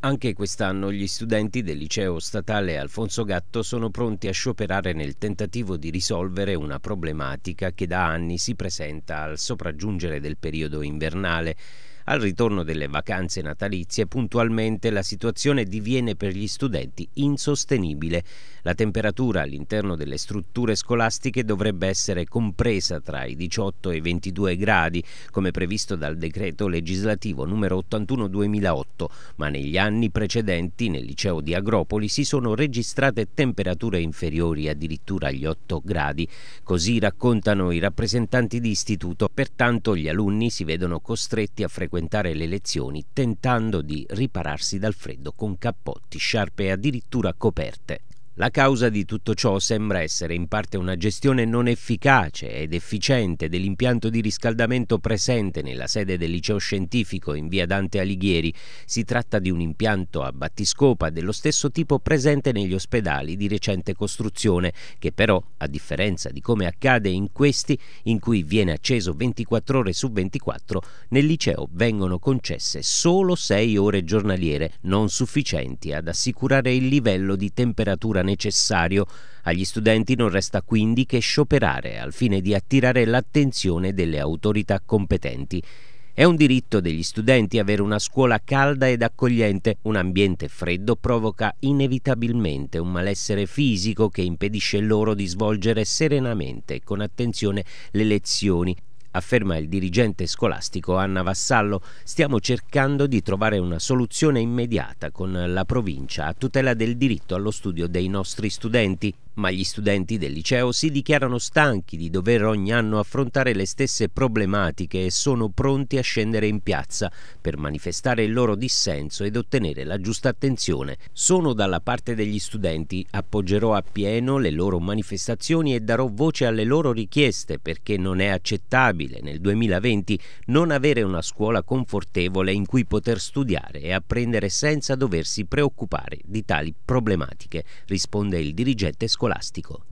Anche quest'anno gli studenti del liceo statale Alfonso Gatto sono pronti a scioperare nel tentativo di risolvere una problematica che da anni si presenta al sopraggiungere del periodo invernale. Al ritorno delle vacanze natalizie, puntualmente la situazione diviene per gli studenti insostenibile. La temperatura all'interno delle strutture scolastiche dovrebbe essere compresa tra i 18 e i 22 gradi, come previsto dal decreto legislativo numero 81-2008, ma negli anni precedenti nel liceo di Agropoli si sono registrate temperature inferiori addirittura agli 8 gradi. Così raccontano i rappresentanti di istituto, pertanto gli alunni si vedono costretti a frequentare frequentare le lezioni tentando di ripararsi dal freddo con cappotti, sciarpe e addirittura coperte. La causa di tutto ciò sembra essere in parte una gestione non efficace ed efficiente dell'impianto di riscaldamento presente nella sede del liceo scientifico in via Dante Alighieri. Si tratta di un impianto a battiscopa dello stesso tipo presente negli ospedali di recente costruzione, che però, a differenza di come accade in questi, in cui viene acceso 24 ore su 24, nel liceo vengono concesse solo 6 ore giornaliere, non sufficienti ad assicurare il livello di temperatura necessario. Agli studenti non resta quindi che scioperare al fine di attirare l'attenzione delle autorità competenti. È un diritto degli studenti avere una scuola calda ed accogliente. Un ambiente freddo provoca inevitabilmente un malessere fisico che impedisce loro di svolgere serenamente e con attenzione le lezioni afferma il dirigente scolastico Anna Vassallo, stiamo cercando di trovare una soluzione immediata con la provincia a tutela del diritto allo studio dei nostri studenti ma gli studenti del liceo si dichiarano stanchi di dover ogni anno affrontare le stesse problematiche e sono pronti a scendere in piazza per manifestare il loro dissenso ed ottenere la giusta attenzione. Sono dalla parte degli studenti, appoggerò appieno le loro manifestazioni e darò voce alle loro richieste perché non è accettabile nel 2020 non avere una scuola confortevole in cui poter studiare e apprendere senza doversi preoccupare di tali problematiche, risponde il dirigente scolastico. plástico,